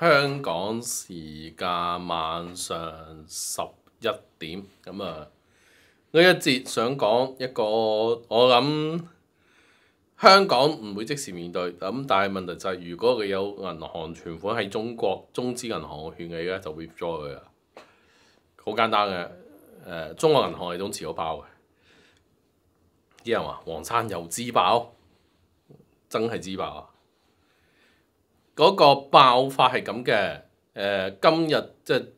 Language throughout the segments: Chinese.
香港时间晚上十一点，咁啊，呢一节想讲一个，我谂香港唔会即时面对，咁但系问题就系，如果佢有银行存款喺中国中资银行，嘅劝你咧，就 withdraw 佢啦。好簡單嘅，誒，中國銀行係種持有包嘅，啲人話黃燦有資爆，真係資啊！嗰個爆發係咁嘅，今日即係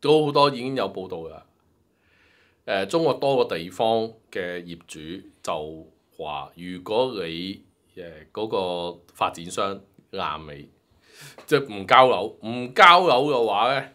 都好多已經有報道噶、誒，中國多個地方嘅業主就話：如果你誒嗰個發展商爛尾，即係唔交樓，唔交樓嘅話咧。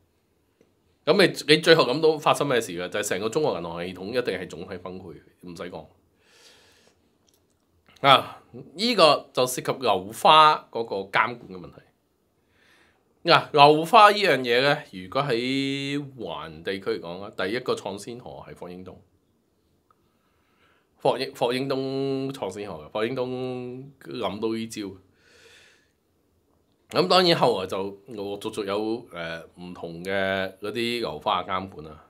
咁你你最後諗到發生咩事嘅？就係成個中國銀行系統一定係總體崩潰，唔使講。啊，依個就涉及流花嗰個監管嘅問題。嗱，流花依樣嘢咧，如果喺環地區講啊，第一個創先河係霍英東。霍英霍英東創先河嘅，霍英東諗到呢招。咁當然後來就我逐逐有誒唔同嘅嗰啲牛花嘅監管啦。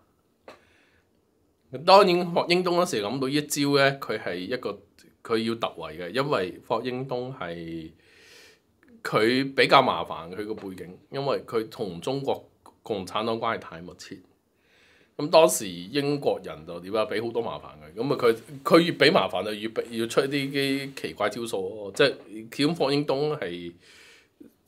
咁當然霍英東嗰時諗到一招咧，佢係一個佢要突圍嘅，因為霍英東係佢比較麻煩佢個背景，因為佢同中國共產黨關係太密切。咁當時英國人就點啊，俾好多麻煩佢。咁啊，佢佢越俾麻煩就越要出啲啲奇怪招數咯，即係點霍英東係。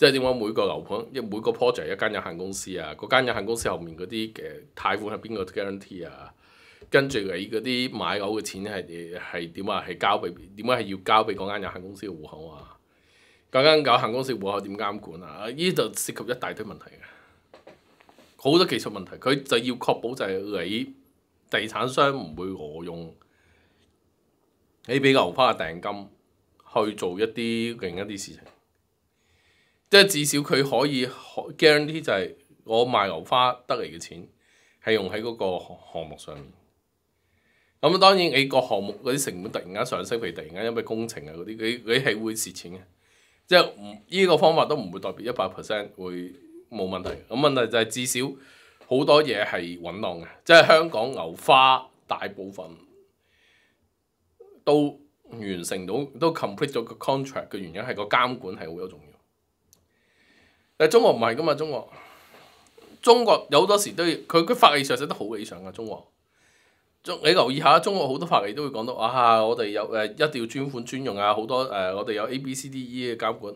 即係點講？每個樓盤一每個 project 一間有限公司啊，嗰間有限公司後面嗰啲嘅貸款係邊個 guarantee 啊？跟住你嗰啲買樓嘅錢係係點啊？係交俾點解係要交俾嗰間有限公司嘅户口啊？嗰間有限公司户口點監管啊？依度涉及一大堆問題嘅，好多技術問題。佢就要確保就係你地產商唔會挪用你俾樓花嘅訂金去做一啲另一啲事情。即係至少佢可以 e 啲，就係我賣牛花得嚟嘅錢係用喺嗰個項目上面。咁當然你個項目嗰啲成本突然間上升，譬如突然間因為工程啊嗰啲，你你係會蝕錢嘅。即係唔依個方法都唔會代表一百 percent 會冇問題。咁問題就係至少好多嘢係穩當嘅。即係香港牛花大部分都完成到都 complete 咗個 contract 嘅原因係個監管係好有重要。但中國唔係噶嘛？中國，中國有好多時都要佢佢法例上寫得好理想噶。中國，你留意下中國好多法例都會講到啊！我哋有誒一定要專款專用啊！好多誒我哋有 A、B、C、D、E 嘅監管，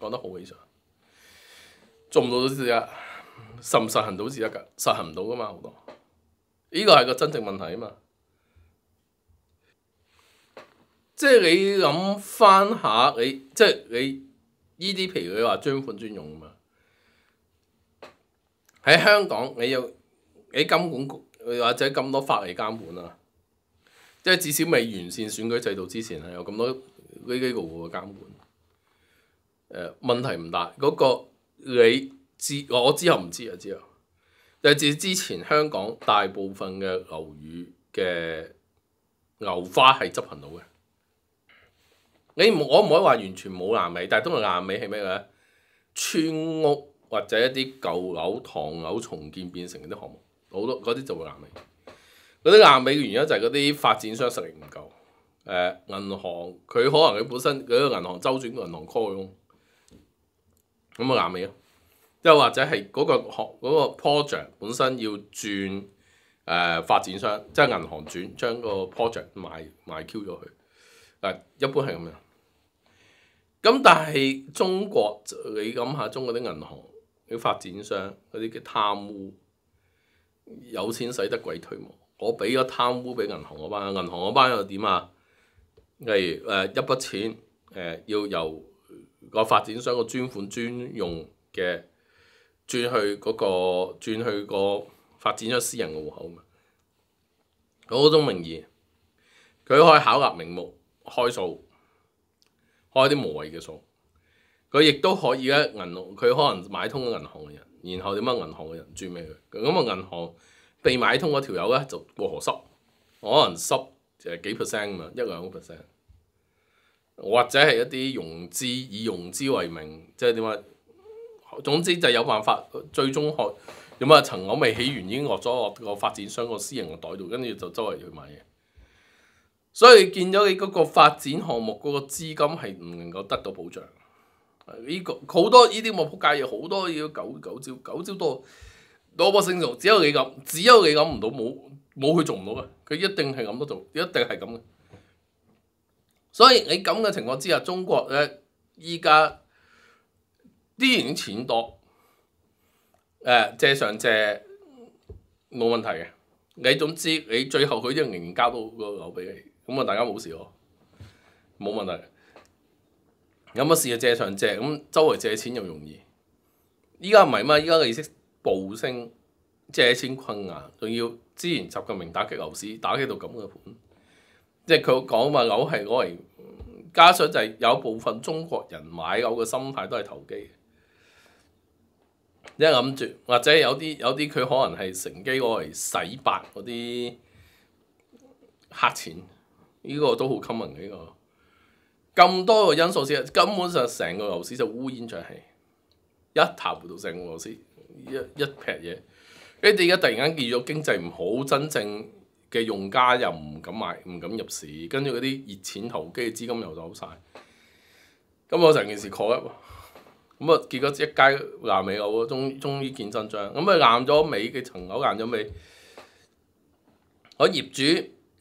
講得好理想。做唔做到先得？實唔實行到先得㗎？實行唔到噶嘛？好多呢個係個真正問題啊嘛！即係你諗翻下，你即係你。呢啲譬如佢話專款專用嘛，喺香港你有你金管局或者咁多法例監管啊，即係至少未完善選舉制度之前係有咁多呢呢個嘅監管，誒問題唔大，嗰個你知我之後唔知啊，之後就係之前香港大部分嘅牛宇嘅牛花係執行到嘅。你我唔可以話完全冇爛尾，但係通常爛尾係咩咧？村屋或者一啲舊樓、唐樓重建變成嗰啲項目，好多嗰啲就會爛尾。嗰啲爛尾嘅原因就係嗰啲發展商實力唔夠，誒銀行佢可能佢本身佢個銀行周轉個銀行 call 咯，咁啊爛尾咯。又或者係嗰個學嗰個 project 本身要轉誒發展商，即係銀行轉將個 project 賣賣 Q 咗佢，誒一般係咁樣。咁但係中國，你諗下中國啲銀行、啲發展商嗰啲叫貪污，有錢使得鬼退磨。我俾咗貪污俾銀行嗰班，銀行嗰班又點啊？例如誒一筆錢誒要由個發展商個專款專用嘅轉去嗰個轉去個發展咗私人嘅户口嘛？嗰種名義，佢可以巧立名目開數。開啲無謂嘅數，佢亦都可以咧，銀行佢可能買通銀行嘅人，然後點啊？銀行嘅人轉俾佢，咁啊銀行被買通嗰條友咧就過河濕，可能濕就係幾 percent 啊嘛，一兩個 percent，或者係一啲融資以融資為名，即係點啊？總之就有辦法最終學點啊？從我未起完已經落咗落個發展商個私人個袋度，跟住就周圍去買嘢。所以見咗你嗰個發展項目嗰個資金係唔能夠得到保障，呢個好多呢啲我唔介嘢，好多要九九招九招多多波勝幅，只有你諗，只有你諗唔到冇冇佢做唔到嘅，佢一定係咁得做，一定係咁嘅。所以你咁嘅情況之下，中國咧依家啲人錢多，誒借上借冇問題嘅，你總之你最後佢都仍然交到個樓俾你。咁啊，大家冇事喎，冇問題。有乜事就借上借，咁周圍借錢又容易。依家唔係嘛？依家嘅意識暴升，借錢困難，仲要之前習近平打擊樓市，打擊到咁嘅盤。即係佢講話，我係我嚟，加上就係有部分中國人買樓嘅心態都係投機，一諗住或者有啲有啲佢可能係乘機我嚟洗白嗰啲黑錢。呢個都好 common 嘅，呢個咁多個因素先，根本上成個樓市就污染瘴氣，一塌糊塗成個樓市，一一撇嘢。你哋而家突然間見咗經濟唔好，真正嘅用家又唔敢買，唔敢入市，跟住嗰啲熱錢投機嘅資金又走曬，咁我成件事 c o l l a 咁啊，結果一街爛尾樓，終終於見真章。咁啊，爛咗尾嘅層樓爛咗尾，我業主。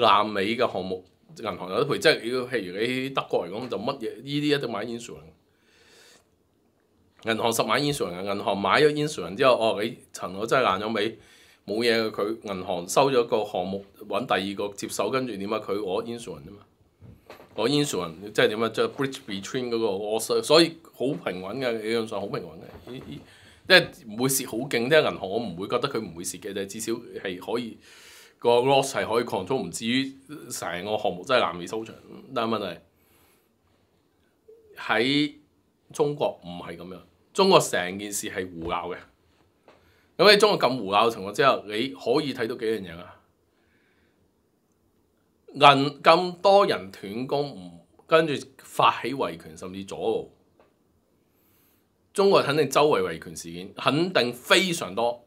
南尾嘅項目，銀行有得賠，即係譬如你德國嚟講就乜嘢呢啲一定買 insurance。銀行十買 insurance，銀行買咗 insurance 之後，哦，你陳我真係爛咗尾，冇嘢佢銀行收咗個項目，揾第二個接手，跟住點啊？佢我 insurance 啫嘛，我 insurance 即係點啊？即係 bridge between 嗰個，我所以好平穩嘅理樣上好平穩嘅，即係唔會蝕好勁。即係銀行，我唔會覺得佢唔會蝕嘅啫，至少係可以。個 loss 係可以擴充，唔至於成個項目真係難以收場。但係問題喺中國唔係咁樣，中國成件事係胡鬧嘅。咁喺中國咁胡鬧嘅情況之下，你可以睇到幾樣嘢啊？人咁多人斷供，唔跟住發起維權，甚至阻路，中國肯定周圍維權事件肯定非常多。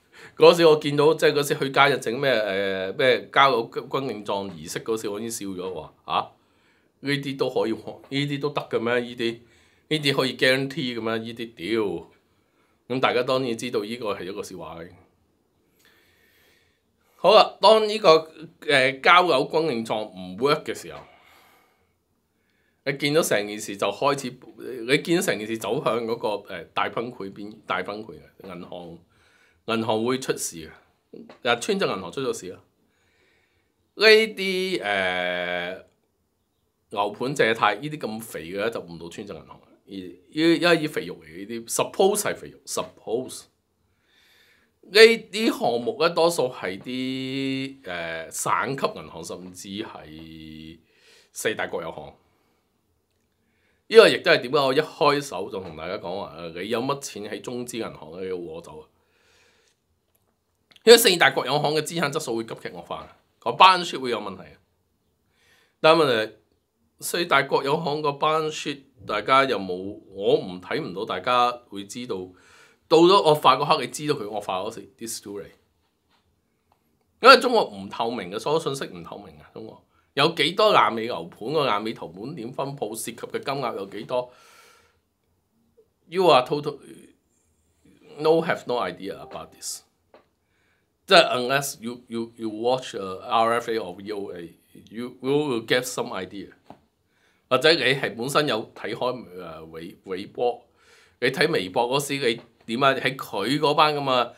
嗰時我見到即係嗰時去街入整咩誒咩交友軍令狀儀式嗰時，我已經笑咗話嚇，呢啲都可以，呢啲都得嘅咩？呢啲呢啲可以 g u a a r n T e e 嘅咩？呢啲屌！咁大家當然知道呢個係一個笑話。好啦，當呢個誒交友軍令狀唔 work 嘅時候，你見到成件事就開始，你見到成件事走向嗰個誒大崩潰邊，大崩潰嘅銀行。銀行會出事嘅，日川鎮銀行出咗事啦。呢啲誒樓盤借貸呢啲咁肥嘅就唔到川鎮銀行，而因依肥肉嚟呢啲，suppose 係肥肉，suppose 呢啲項目咧多數係啲誒省級銀行，甚至係四大國有行。呢個亦都係點解我一開手就同大家講話，你有乜錢喺中資銀行咧要攞走啊？因為四大國有行嘅資產質素會急劇惡化，個班雪會有問題。但問題四大國有行個班雪，大家又冇我唔睇唔到，大家會知道到咗惡化嗰刻，你知道佢惡化嗰時。This story，因為中國唔透明嘅所有信息唔透明啊！中國有幾多烂尾牛盤個烂尾头盤點分佈，涉及嘅金額有幾多？You are t o t a l no have no idea about this。即係 unless you you you watch a RFA or EOA，you you get some idea。或者你係本身有睇開誒微微博，你睇微博嗰時你點啊？喺佢嗰班咁啊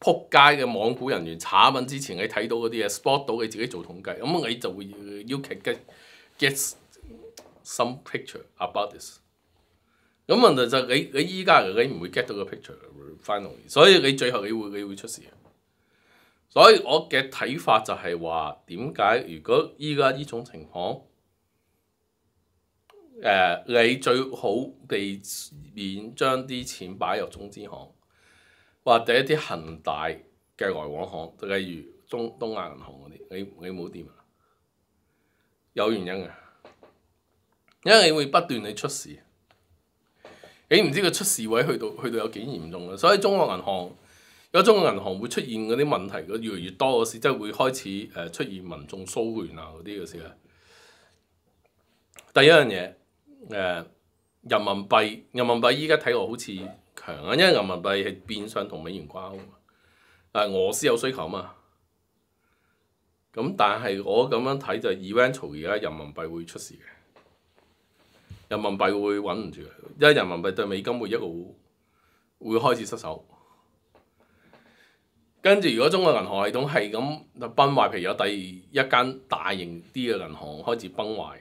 撲街嘅網股人員查緊之前，你睇到嗰啲嘢 spot 到，你自己做統計，咁你就會 you can get get some picture about this。咁問題就你你依家你唔會 get 到個 picture 翻嚟，所以你最後你會你會出事。所以我嘅睇法就係話，點解如果依家呢種情況，誒你最好避免將啲錢擺入中資行或者一啲恒大嘅來往行，例如中東亞銀行嗰啲，你你冇掂啊？有原因嘅，因為會不斷你出事，你唔知佢出事位去到去到有幾嚴重啦。所以中國銀行。有中國銀行會出現嗰啲問題，越嚟越多嘅事，即係會開始誒出現民眾騷亂啊嗰啲嘅事咧。第一樣嘢誒，人民幣，人民幣依家睇落好似強啊，因為人民幣係變相同美元掛鈎啊，俄斯有需求啊嘛。咁但係我咁樣睇就 eventual 而家人民幣會出事嘅，人民幣會穩唔住，因為人民幣對美金會一個會開始失守。跟住，如果中國銀行系統係咁崩壞，譬如有第一間大型啲嘅銀行開始崩壞，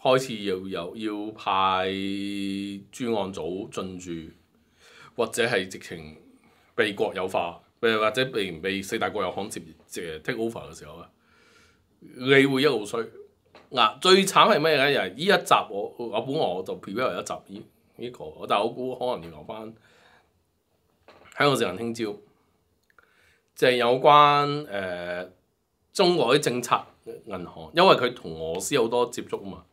開始要有要派專案組進駐，或者係直情被國有化，或者被被四大國有行接接 take over 嘅時候咧，你會一路衰。嗱，最慘係咩咧？又係依一集我我本來我就 prepare 一集依依個，但係我估可能要留翻香港市民聽朝。就係有關誒中國啲政策銀行，因為佢同俄斯好多接觸啊嘛，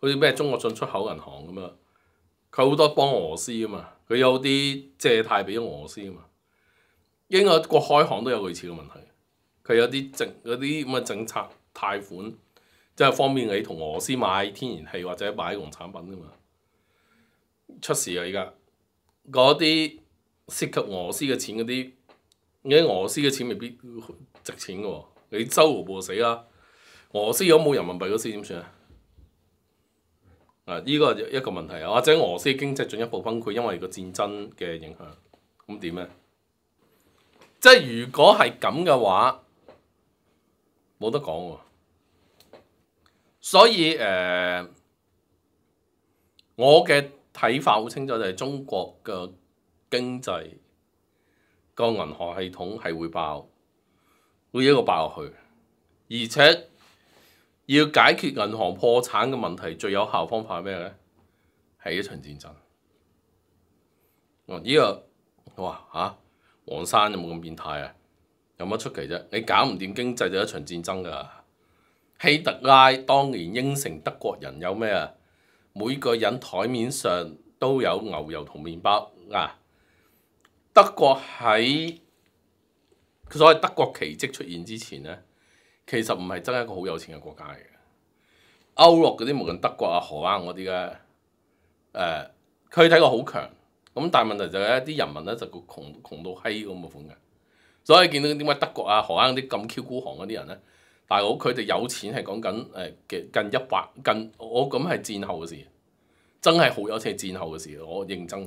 好似咩中國進出口銀行咁啊，佢好多幫俄斯啊嘛，佢有啲借貸俾俄斯啊嘛，英國國開行都有類似嘅問題，佢有啲政嗰啲咁嘅政策貸款，即係方便你同俄斯買天然氣或者買農產品噶嘛，出事啊而家，嗰啲涉及俄斯嘅錢嗰啲。你喺俄羅斯嘅錢未必值錢嘅喎，你周遊部死啦！俄羅斯有冇人民幣嗰時點算啊？啊，依個一個問題或者俄羅斯經濟進一步崩潰，因為個戰爭嘅影響，咁點咧？即係如果係咁嘅話，冇得講喎。所以誒，我嘅睇法好清楚，就係中國嘅經濟。個銀行系統係會爆，會一個爆落去，而且要解決銀行破產嘅問題，最有效方法係咩咧？係一場戰爭。哦，依個哇嚇，黃生有冇咁變態啊？有乜出奇啫？你搞唔掂經濟就一場戰爭㗎。希特拉當年應承德國人有咩啊？每個人台面上都有牛油同麵包啊！德國喺佢所謂德國奇蹟出現之前咧，其實唔係真係一個好有錢嘅國家嚟嘅。歐陸嗰啲，無論德國啊、荷蘭嗰啲咧，誒，佢睇過好強，咁但係問題就係一啲人民咧就窮窮到閪咁嘅款嘅。所以見到點解德國啊、荷蘭啲咁 Q 孤寒嗰啲人咧，大佬佢哋有錢係講緊誒嘅近一百近我咁係戰後嘅事，真係好有錢係戰後嘅事，我認真。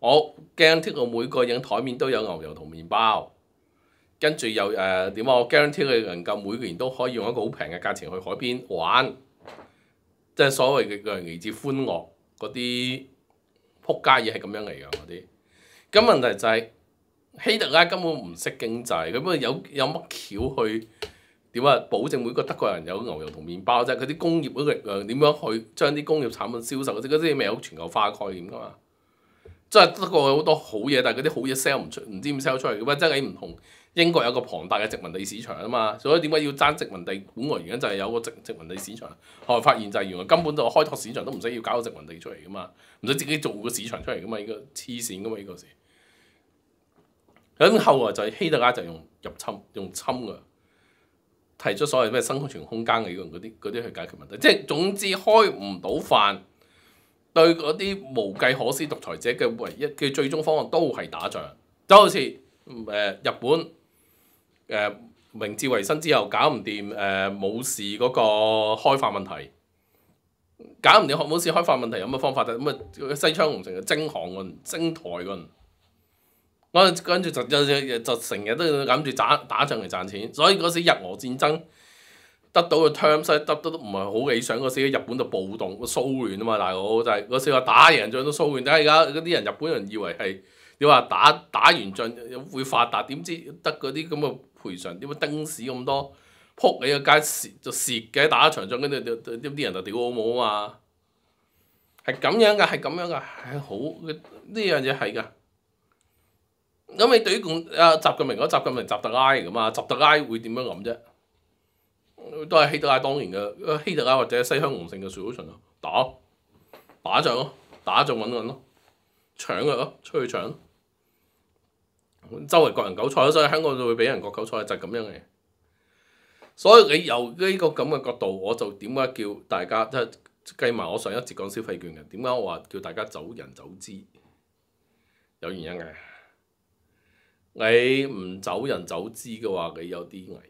我 g u 我每個人台面都有牛油同麵包，跟住又誒點啊？我 g u 佢能夠每個人都可以用一個好平嘅價錢去海邊玩，即係所謂嘅嘅嚟自歡樂嗰啲撲街嘢係咁樣嚟嘅嗰啲。咁問題就係希特拉根本唔識經濟，咁啊有有乜橋去點啊？保證每個德國人有牛油同麵包啫？佢啲工業嘅力量點樣去將啲工業產品銷售？嗰啲嗰啲未有全球化概念㗎嘛？即係得有好多好嘢，但係嗰啲好嘢 sell 唔出，唔知點 sell 出嚟嘅話，真係唔同。英國有個龐大嘅殖民地市場啊嘛，所以點解要爭殖民地？本來原因就係有個殖殖民地市場，後來發現就係原來根本就開拓市場都唔使要搞個殖民地出嚟噶嘛，唔使自己做個市場出嚟噶嘛，呢個黐線噶嘛呢個時。咁後嚟就係希特拉就用入侵，用侵啊，提出所謂咩生存空間嘅嗰啲嗰啲去解決問題，即係總之開唔到飯。對嗰啲無計可施獨裁者嘅唯一嘅最終方案都係打仗，就好似誒日本誒明治維新之後搞唔掂誒武士嗰個開發問題，搞唔掂武士開發問題有乜方法啫？咁啊西槍唔成，征韓軍征台軍，跟跟住就就就就成日都諗住打打仗嚟賺錢，所以嗰時日俄戰爭。得到嘅獎賞得都都唔係好理想，嗰時日本就暴動，蘇聯啊嘛，大佬就係嗰時話打贏仗都蘇聯，但係而家嗰啲人日本人以為係你話打打完仗會發達，點知得嗰啲咁嘅賠償，點會掟屎咁多，撲你個街蝕就蝕嘅，打場仗跟住就啲人就屌我冇啊嘛，係咁樣嘅，係咁樣嘅，係好呢樣嘢係㗎，咁你對於共誒習近平嗰習近平習特拉咁啊，習特拉會點樣諗啫？都係希特拉當年嘅希特拉或者西鄉隆盛嘅思想咯，打打仗咯，打仗揾銀咯，搶嘅咯，出去搶，周圍割人狗菜咯，所以香港就會俾人割狗菜就係咁樣嘅。所以你由呢個咁嘅角度，我就點解叫大家即係計埋我上一節講消費券嘅？點解我話叫大家走人走資有原因嘅？你唔走人走資嘅話，你有啲危。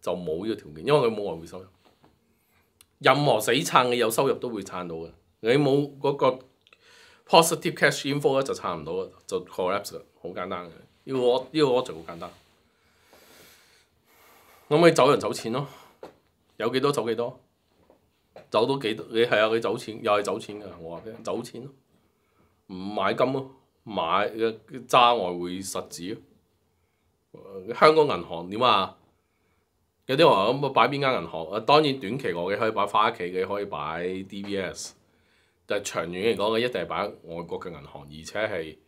就冇呢個條件，因為佢冇外匯收入，任何死撐嘅有收入都會撐到嘅。你冇嗰個 positive cash inflow 就撐唔到嘅，就 collapse 嘅，好簡單嘅。要我要我就好簡單，咁你走人走錢咯，有幾多走幾多，走到幾多你係啊？你走錢又係走錢嘅，我話啫，走錢，唔買金咯，買嘅揸外匯實指。咯，香港銀行點啊？有啲話咁，我擺邊間銀行？啊，當然短期我嘅可以擺翻屋企嘅，可以擺 d b s 但係長遠嚟講嘅，一定係擺外國嘅銀行，而且係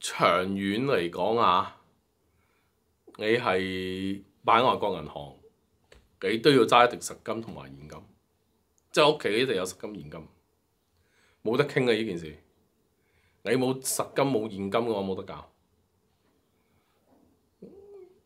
長遠嚟講啊，你係擺外國銀行，你都要揸一定實金同埋現金，即係屋企一定有實金現金，冇得傾嘅呢件事。你冇實金冇現金嘅話，冇得搞。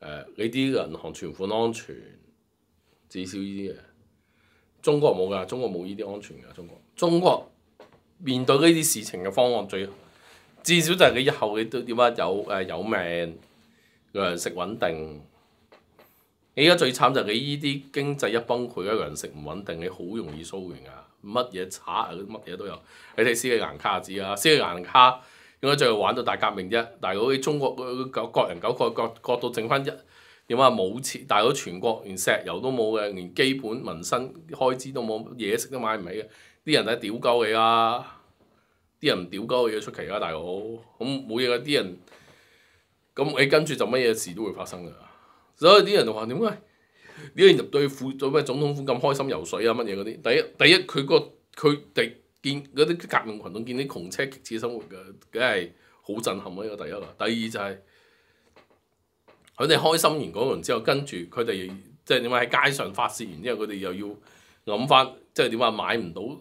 誒呢啲銀行存款安全，至少呢啲嘢，中國冇㗎，中國冇呢啲安全㗎。中國中國面對呢啲事情嘅方案最，至少就係你以後你都點啊有誒有命糧食穩定。你而家最慘就係你依啲經濟一崩潰咧，糧食唔穩定，你好容易騷亂㗎，乜嘢賊啊乜嘢都有。你睇私家銀卡知啦，私家銀卡。應解最後玩到大革命啫？但係啲中國個各人各國各角度剩翻一點啊冇錢，但係全國連石油都冇嘅，連基本民生開支都冇，嘢食都買唔起嘅，啲人係屌鳩你啦，啲人屌鳩嘢出奇啦，大佬咁冇嘢嘅啲人，咁你跟住就乜嘢事都會發生嘅，所以啲人就話點解呢人入對副做咩總統府咁開心游水啊乜嘢嗰啲？第一第一佢個佢地。見嗰啲革命群眾見啲窮車極此生活嘅，梗係好震撼啊！呢個第一啦，第二就係佢哋開心完嗰輪之後，跟住佢哋即係點啊？喺街上發泄完之後，佢哋又要諗翻，即係點啊？買唔到誒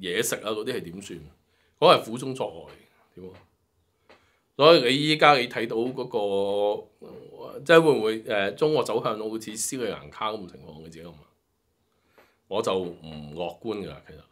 嘢食啊嗰啲係點算？嗰係苦中作樂點啊？所以你依家你睇到嗰個即係會唔會誒中國走向好似里蘭卡咁嘅情況嘅？自己咁我就唔樂觀㗎，其實。